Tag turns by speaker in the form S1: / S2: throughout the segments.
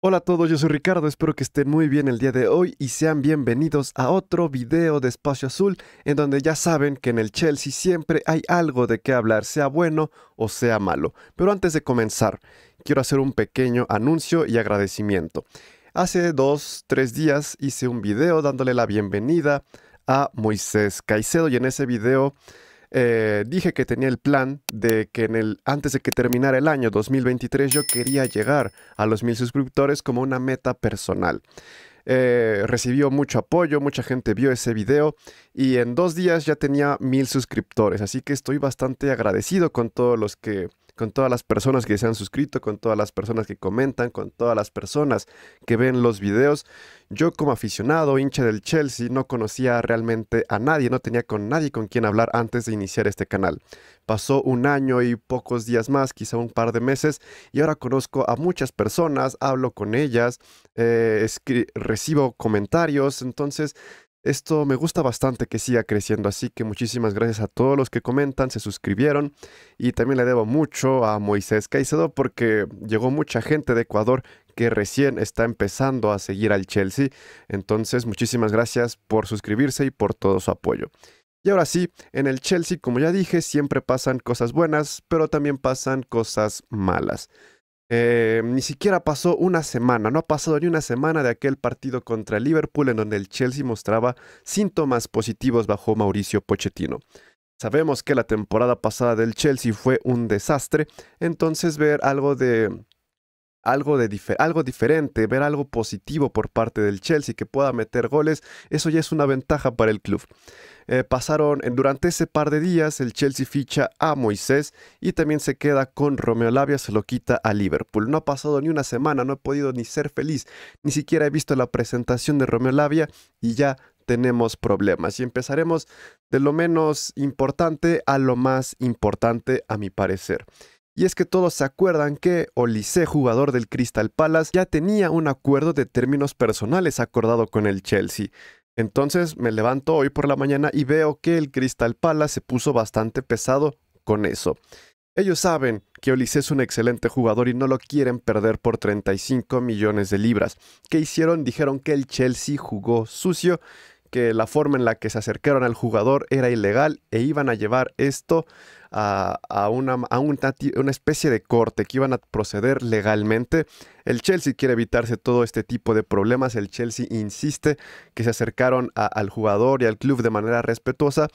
S1: Hola a todos, yo soy Ricardo, espero que estén muy bien el día de hoy y sean bienvenidos a otro video de Espacio Azul en donde ya saben que en el Chelsea siempre hay algo de qué hablar, sea bueno o sea malo. Pero antes de comenzar, quiero hacer un pequeño anuncio y agradecimiento. Hace dos, tres días hice un video dándole la bienvenida a Moisés Caicedo y en ese video eh, dije que tenía el plan de que antes de que terminara el año 2023 yo quería llegar a los mil suscriptores como una meta personal. Eh, recibió mucho apoyo, mucha gente vio ese video y en dos días ya tenía mil suscriptores, así que estoy bastante agradecido con todos los que con todas las personas que se han suscrito, con todas las personas que comentan, con todas las personas que ven los videos. Yo como aficionado, hincha del Chelsea, no conocía realmente a nadie, no tenía con nadie con quien hablar antes de iniciar este canal. Pasó un año y pocos días más, quizá un par de meses, y ahora conozco a muchas personas, hablo con ellas, eh, recibo comentarios, entonces esto me gusta bastante que siga creciendo, así que muchísimas gracias a todos los que comentan, se suscribieron y también le debo mucho a Moisés Caicedo porque llegó mucha gente de Ecuador que recién está empezando a seguir al Chelsea. Entonces muchísimas gracias por suscribirse y por todo su apoyo. Y ahora sí, en el Chelsea, como ya dije, siempre pasan cosas buenas, pero también pasan cosas malas. Eh, ni siquiera pasó una semana, no ha pasado ni una semana de aquel partido contra el Liverpool en donde el Chelsea mostraba síntomas positivos bajo Mauricio Pochettino. Sabemos que la temporada pasada del Chelsea fue un desastre, entonces ver algo de algo, de algo diferente, ver algo positivo por parte del Chelsea, que pueda meter goles, eso ya es una ventaja para el club. Eh, pasaron durante ese par de días, el Chelsea ficha a Moisés y también se queda con Romeo Lavia, se lo quita a Liverpool. No ha pasado ni una semana, no he podido ni ser feliz, ni siquiera he visto la presentación de Romeo Lavia y ya tenemos problemas. Y empezaremos de lo menos importante a lo más importante, a mi parecer. Y es que todos se acuerdan que Olise, jugador del Crystal Palace, ya tenía un acuerdo de términos personales acordado con el Chelsea. Entonces me levanto hoy por la mañana y veo que el Crystal Palace se puso bastante pesado con eso. Ellos saben que Olise es un excelente jugador y no lo quieren perder por 35 millones de libras. ¿Qué hicieron? Dijeron que el Chelsea jugó sucio que la forma en la que se acercaron al jugador era ilegal e iban a llevar esto a, una, especie de corte, que iban a proceder legalmente. El Chelsea quiere evitarse todo este tipo de problemas, el Chelsea insiste que se acercaron al jugador y al club de manera respetuosa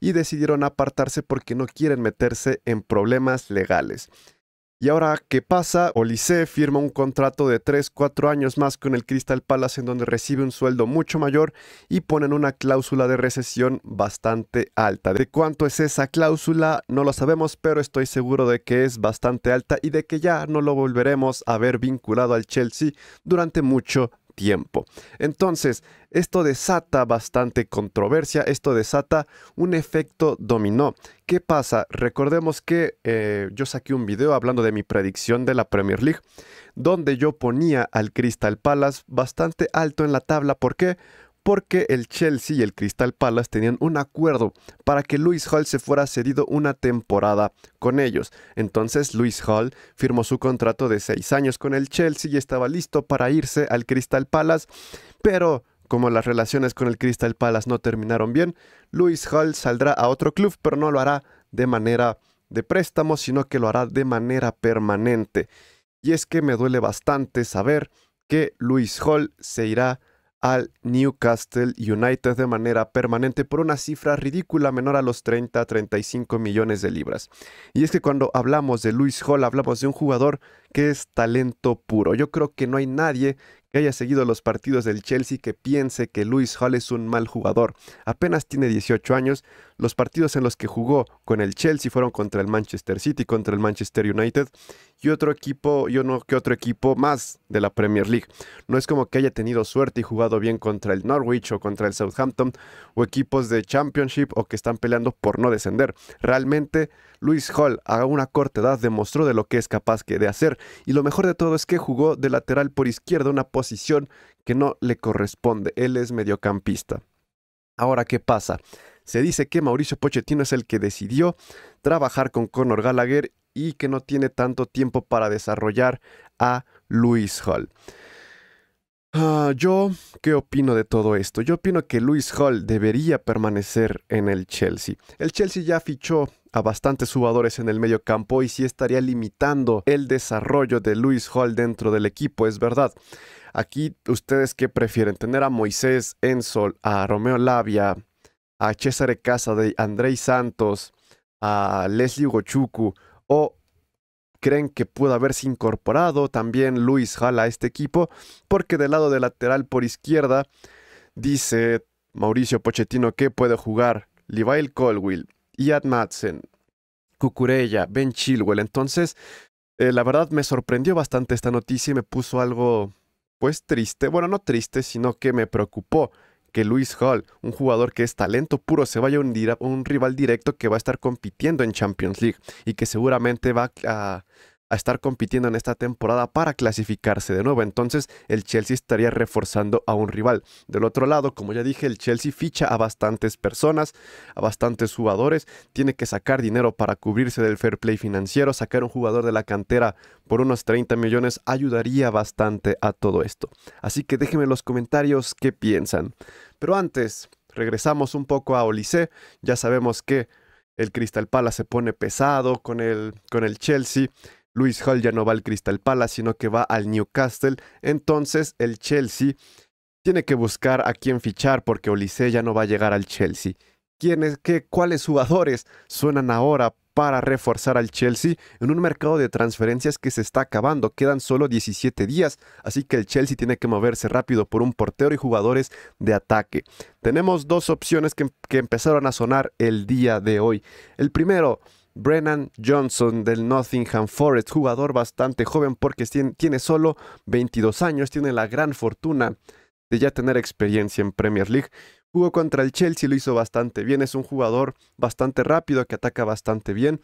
S1: y decidieron apartarse porque no quieren meterse en problemas legales. Y ahora, ¿qué pasa? Olise firma un contrato de 3-4 años más con el Crystal Palace en donde recibe un sueldo mucho mayor y ponen una cláusula de recesión bastante alta. ¿De cuánto es esa cláusula? No lo sabemos, pero estoy seguro de que es bastante alta y de que ya no lo volveremos a ver vinculado al Chelsea durante mucho tiempo. Entonces, esto desata bastante controversia, esto desata un efecto dominó. ¿Qué pasa? Recordemos que eh, yo saqué un video hablando de mi predicción de la Premier League, donde yo ponía al Crystal Palace bastante alto en la tabla. ¿Por qué? porque el Chelsea y el Crystal Palace tenían un acuerdo para que Luis Hall se fuera cedido una temporada con ellos. Entonces Luis Hall firmó su contrato de seis años con el Chelsea y estaba listo para irse al Crystal Palace, pero como las relaciones con el Crystal Palace no terminaron bien, Luis Hall saldrá a otro club, pero no lo hará de manera de préstamo, sino que lo hará de manera permanente. Y es que me duele bastante saber que Luis Hall se irá al Newcastle United de manera permanente por una cifra ridícula menor a los 30-35 millones de libras. Y es que cuando hablamos de Luis Hall hablamos de un jugador que es talento puro. Yo creo que no hay nadie que haya seguido los partidos del Chelsea que piense que Luis Hall es un mal jugador. Apenas tiene 18 años, los partidos en los que jugó con el Chelsea fueron contra el Manchester City, contra el Manchester United y otro equipo, yo no que otro equipo más de la Premier League. No es como que haya tenido suerte y jugado bien contra el Norwich o contra el Southampton o equipos de Championship o que están peleando por no descender. Realmente, Luis Hall a una corta edad demostró de lo que es capaz que de hacer y lo mejor de todo es que jugó de lateral por izquierda, una posición que no le corresponde. Él es mediocampista. Ahora, ¿qué pasa? Se dice que Mauricio Pochettino es el que decidió trabajar con Conor Gallagher y que no tiene tanto tiempo para desarrollar a Luis Hall. Ah, yo, ¿qué opino de todo esto? Yo opino que Luis Hall debería permanecer en el Chelsea. El Chelsea ya fichó a bastantes jugadores en el medio campo y sí estaría limitando el desarrollo de Luis Hall dentro del equipo, es verdad. Aquí, ¿ustedes qué prefieren? ¿Tener a Moisés Ensol, a Romeo Labia, a César Casa de Andrei Santos, a Leslie Gochuku? o creen que pudo haberse incorporado también Luis Hall a este equipo, porque del lado de lateral por izquierda dice Mauricio Pochettino que puede jugar Levi Colwell Iad Madsen, Cucurella, Ben Chilwell. Entonces, eh, la verdad me sorprendió bastante esta noticia y me puso algo, pues triste, bueno, no triste, sino que me preocupó que Luis Hall, un jugador que es talento puro, se vaya a un, un rival directo que va a estar compitiendo en Champions League y que seguramente va a, a estar compitiendo en esta temporada para clasificarse de nuevo. Entonces el Chelsea estaría reforzando a un rival. Del otro lado, como ya dije, el Chelsea ficha a bastantes personas, a bastantes jugadores, tiene que sacar dinero para cubrirse del fair play financiero, sacar un jugador de la cantera por unos 30 millones ayudaría bastante a todo esto. Así que déjenme en los comentarios qué piensan. Pero antes, regresamos un poco a Olise, ya sabemos que... El Crystal Palace se pone pesado con el, con el Chelsea Luis Hall ya no va al Crystal Palace, sino que va al Newcastle. Entonces el Chelsea tiene que buscar a quién fichar porque Olise ya no va a llegar al Chelsea. qué, ¿Cuáles jugadores suenan ahora para reforzar al Chelsea en un mercado de transferencias que se está acabando? Quedan solo 17 días, así que el Chelsea tiene que moverse rápido por un portero y jugadores de ataque. Tenemos dos opciones que, que empezaron a sonar el día de hoy. El primero, Brennan Johnson del Nottingham Forest, jugador bastante joven porque tiene solo 22 años, tiene la gran fortuna de ya tener experiencia en Premier League. Jugó contra el Chelsea, lo hizo bastante bien, es un jugador bastante rápido que ataca bastante bien.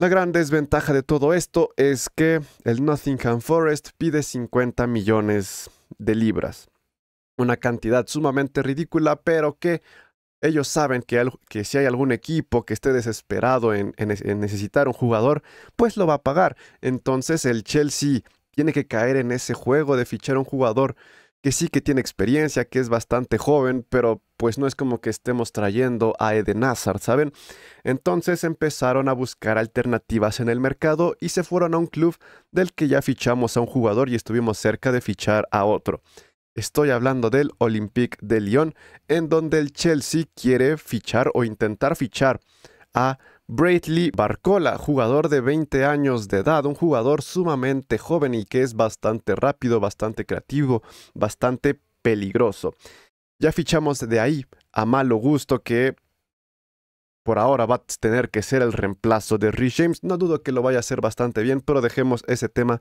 S1: La gran desventaja de todo esto es que el Nottingham Forest pide 50 millones de libras. Una cantidad sumamente ridícula, pero que ellos saben que, si hay algún equipo que esté desesperado en, necesitar un jugador, pues lo va a pagar. Entonces el Chelsea tiene que caer en ese juego de fichar a un jugador que sí que tiene experiencia, que es bastante joven, pero pues no es como que estemos trayendo a Eden Hazard, ¿saben? Entonces empezaron a buscar alternativas en el mercado y se fueron a un club del que ya fichamos a un jugador y estuvimos cerca de fichar a otro. Estoy hablando del Olympique de Lyon, en donde el Chelsea quiere fichar o intentar fichar a Bradley Barcola, jugador de 20 años de edad, un jugador sumamente joven y que es bastante rápido, bastante creativo, bastante peligroso. Ya fichamos de ahí a Malo Gusto que por ahora va a tener que ser el reemplazo de Rich James. No dudo que lo vaya a hacer bastante bien, pero dejemos ese tema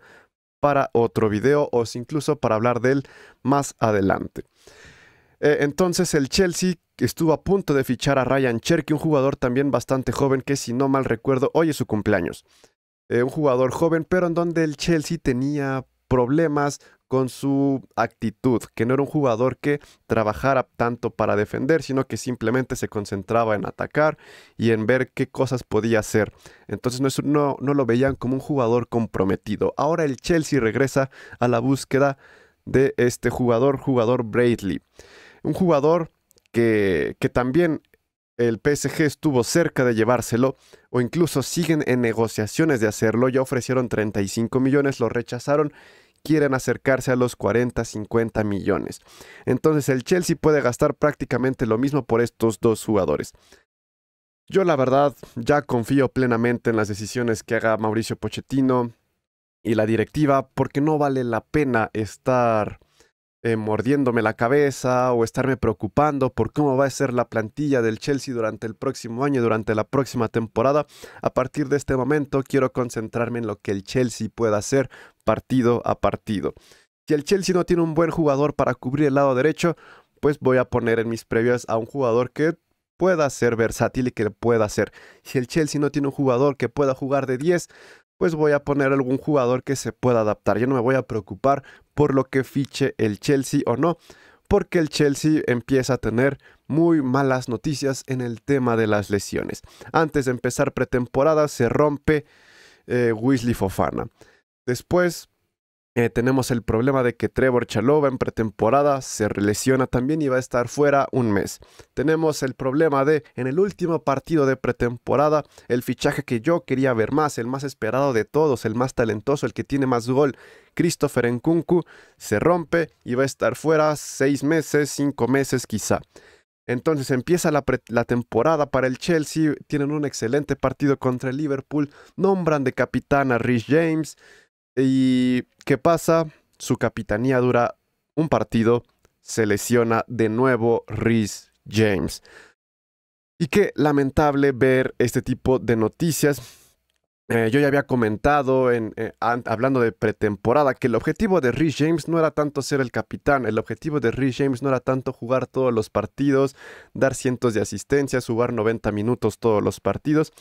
S1: para otro video o incluso para hablar de él más adelante. Eh, entonces el Chelsea estuvo a punto de fichar a Ryan Cherky, un jugador también bastante joven que si no mal recuerdo hoy es su cumpleaños. Eh, un jugador joven pero en donde el Chelsea tenía problemas con su actitud, que no era un jugador que trabajara tanto para defender, sino que simplemente se concentraba en atacar y en ver qué cosas podía hacer. Entonces no, no, lo veían como un jugador comprometido. Ahora el Chelsea regresa a la búsqueda de este jugador, jugador Bradley. Un jugador que, que también el PSG estuvo cerca de llevárselo o incluso siguen en negociaciones de hacerlo. Ya ofrecieron 35 millones, lo rechazaron quieren acercarse a los 40, 50 millones. Entonces el Chelsea puede gastar prácticamente lo mismo por estos dos jugadores. Yo la verdad ya confío plenamente en las decisiones que haga Mauricio Pochettino y la directiva porque no vale la pena estar eh, mordiéndome la cabeza o estarme preocupando por cómo va a ser la plantilla del Chelsea durante el próximo año, durante la próxima temporada. A partir de este momento quiero concentrarme en lo que el Chelsea pueda hacer partido a partido. Si el Chelsea no tiene un buen jugador para cubrir el lado derecho, pues voy a poner en mis previas a un jugador que pueda ser versátil y que pueda ser. Si el Chelsea no tiene un jugador que pueda jugar de 10, pues voy a poner algún jugador que se pueda adaptar. Yo no me voy a preocupar por lo que fiche el Chelsea o no, porque el Chelsea empieza a tener muy malas noticias en el tema de las lesiones. Antes de empezar pretemporada se rompe eh, Weasley Fofana. Después eh, tenemos el problema de que Trevor Chalova en pretemporada se lesiona también y va a estar fuera un mes. Tenemos el problema de en el último partido de pretemporada, el fichaje que yo quería ver más, el más esperado de todos, el más talentoso, el que tiene más gol, Christopher Nkunku, se rompe y va a estar fuera seis meses, cinco meses quizá. Entonces empieza la, la, temporada para el Chelsea, tienen un excelente partido contra el Liverpool, nombran de capitán a Rich James, ¿Y qué pasa? Su capitanía dura un partido, se lesiona de nuevo Rhys James. Y qué lamentable ver este tipo de noticias. Eh, yo ya había comentado, en, eh, hablando de pretemporada, que el objetivo de Rhys James no era tanto ser el capitán, el objetivo de Rhys James no era tanto jugar todos los partidos, dar cientos de asistencias, jugar 90 minutos todos los partidos.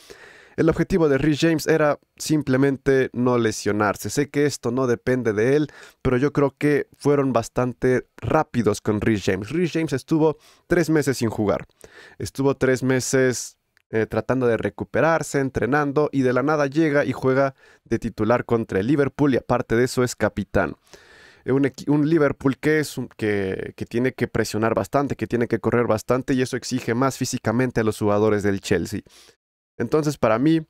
S1: El objetivo de Rich James era simplemente no lesionarse. Sé que esto no depende de él, pero yo creo que fueron bastante rápidos con Rich James. Rich James estuvo tres meses sin jugar. Estuvo tres meses eh, tratando de recuperarse, entrenando y de la nada llega y juega de titular contra el Liverpool y aparte de eso es capitán. Eh, un, Liverpool que, es que, que, tiene que presionar bastante, que tiene que correr bastante y eso exige más físicamente a los jugadores del Chelsea. Entonces, para mí,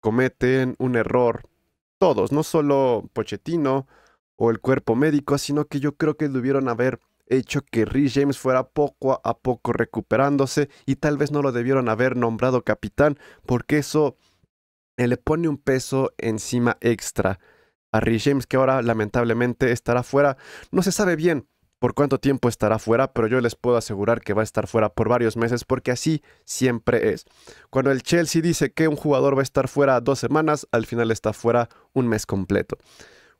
S1: cometen un error todos, no solo Pochettino o el cuerpo médico, sino que yo creo que debieron haber hecho que Rhys James fuera poco a poco recuperándose y tal vez no lo debieron haber nombrado capitán porque eso le pone un peso encima extra a Rhys James que ahora lamentablemente estará fuera. No se sabe bien por cuánto tiempo estará fuera, pero yo les puedo asegurar que va a estar fuera por varios meses porque así siempre es. Cuando el Chelsea dice que un jugador va a estar fuera dos semanas, al final está fuera un mes completo.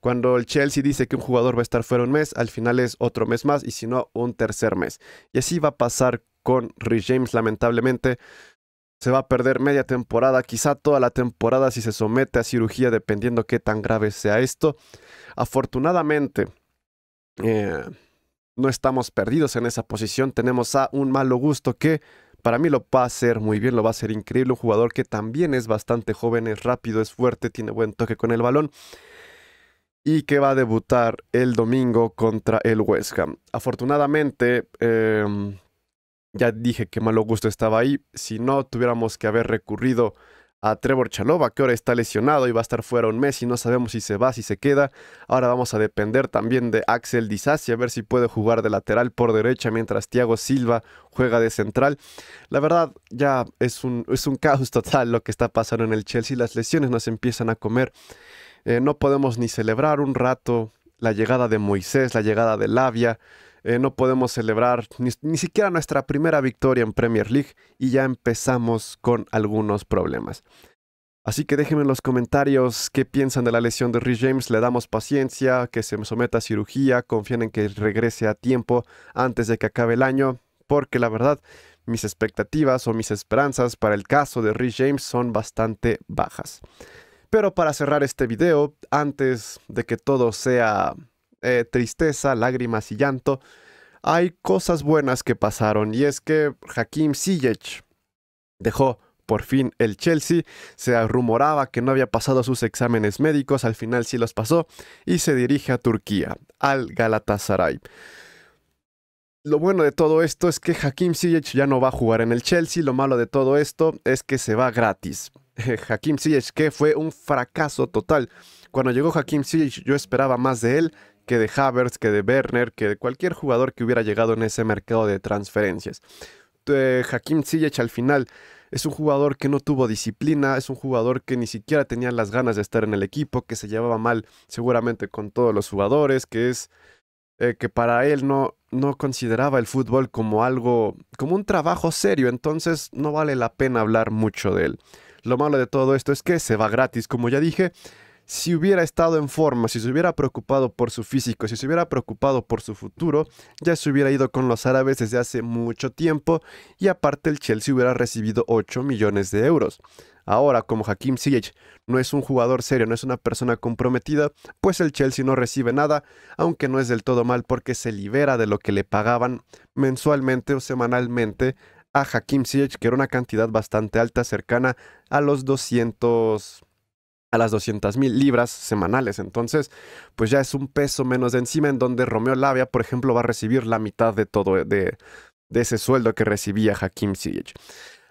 S1: Cuando el Chelsea dice que un jugador va a estar fuera un mes, al final es otro mes más y si no, un tercer mes. Y así va a pasar con Rich James, lamentablemente. Se va a perder media temporada, quizá toda la temporada si se somete a cirugía, dependiendo qué tan grave sea esto. Afortunadamente, eh, no estamos perdidos en esa posición. Tenemos a un malo gusto que para mí lo va a hacer muy bien, lo va a hacer increíble. Un jugador que también es bastante joven, es rápido, es fuerte, tiene buen toque con el balón. Y que va a debutar el domingo contra el West Ham. Afortunadamente, em, ya dije que malo gusto estaba ahí. Si no tuviéramos que haber recurrido a Trevor Chalova, que ahora está lesionado y va a estar fuera un mes y no sabemos si se va, si se queda. Ahora vamos a depender también de Axel Disasi, a ver si puede jugar de lateral por derecha mientras Thiago Silva juega de central. La verdad, ya es un, es un caos total lo que está pasando en el Chelsea. Las lesiones nos empiezan a comer. Eh, no podemos ni celebrar un rato la llegada de Moisés, la llegada de Lavia. Eh, no podemos celebrar ni, siquiera nuestra primera victoria en Premier League y ya empezamos con algunos problemas. Así que déjenme en los comentarios qué piensan de la lesión de Rich James. Le damos paciencia, que se someta a cirugía, confíen en que regrese a tiempo antes de que acabe el año, porque la verdad mis expectativas o mis esperanzas para el caso de Rich James son bastante bajas. Pero para cerrar este video, antes de que todo sea eh, tristeza, lágrimas y llanto, hay cosas buenas que pasaron y es que Hakim Ziyech dejó por fin el Chelsea, se rumoraba que no había pasado sus exámenes médicos, al final sí los pasó y se dirige a Turquía, al Galatasaray. Lo bueno de todo esto es que Hakim Ziyech ya no va a jugar en el Chelsea, lo malo de todo esto es que se va gratis. Hakim Ziyech que fue un fracaso total. Cuando llegó Hakim Ziyech yo esperaba más de él, que de Havertz, que de Werner, que de cualquier jugador que hubiera llegado en ese mercado de transferencias. Hakim Ziyech al final es un jugador que no tuvo disciplina, es un jugador que ni siquiera tenía las ganas de estar en el equipo, que se llevaba mal seguramente con todos los jugadores, que es eh, que para él no, no consideraba el fútbol como algo, como un trabajo serio, entonces no vale la pena hablar mucho de él. Lo malo de todo esto es que se va gratis, como ya dije, si hubiera estado en forma, si se hubiera preocupado por su físico, si se hubiera preocupado por su futuro, ya se hubiera ido con los árabes desde hace mucho tiempo y aparte el Chelsea hubiera recibido 8 millones de euros. Ahora, como Hakim Ziyech no es un jugador serio, no es una persona comprometida, pues el Chelsea no recibe nada, aunque no es del todo mal porque se libera de lo que le pagaban mensualmente o semanalmente a Hakim Ziyech, que era una cantidad bastante alta, cercana a los 200 a las 200 mil libras semanales. Entonces, pues ya es un peso menos de encima en donde Romeo Lavia, por ejemplo, va a recibir la mitad de todo de, ese sueldo que recibía Hakim Ziyech.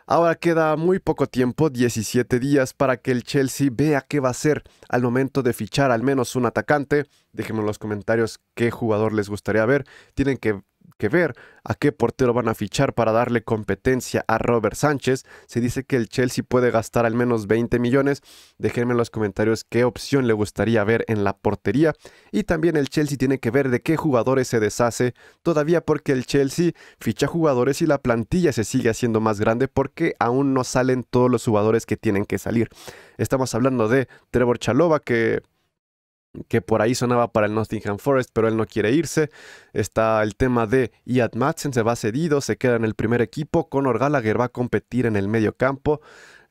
S1: Ahora queda muy poco tiempo, 17 días, para que el Chelsea vea qué va a hacer al momento de fichar al menos un atacante. Déjenme en los comentarios qué jugador les gustaría ver. Tienen que que ver a qué portero van a fichar para darle competencia a Robert Sánchez. Se dice que el Chelsea puede gastar al menos 20 millones. Déjenme en los comentarios qué opción le gustaría ver en la portería. Y también el Chelsea tiene que ver de qué jugadores se deshace todavía porque el Chelsea ficha jugadores y la plantilla se sigue haciendo más grande porque aún no salen todos los jugadores que tienen que salir. Estamos hablando de Trevor Chalova que que por ahí sonaba para el Nottingham Forest, pero él no quiere irse. Está el tema de Iad Madsen, se va cedido, se queda en el primer equipo. Conor Gallagher va a competir en el medio campo.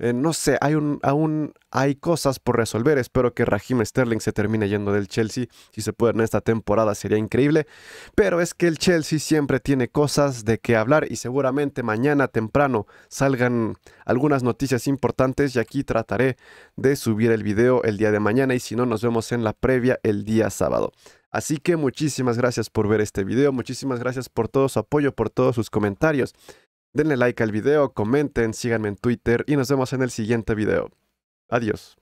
S1: Eh, no sé, hay un, aún hay cosas por resolver. Espero que Raheem Sterling se termine yendo del Chelsea. Si se puede en esta temporada sería increíble. Pero es que el Chelsea siempre tiene cosas de qué hablar y seguramente mañana temprano salgan algunas noticias importantes y aquí trataré de subir el video el día de mañana y si no nos vemos en la previa el día sábado. Así que muchísimas gracias por ver este video, muchísimas gracias por todo su apoyo, por todos sus comentarios. Denle like al video, comenten, síganme en Twitter y nos vemos en el siguiente video. Adiós.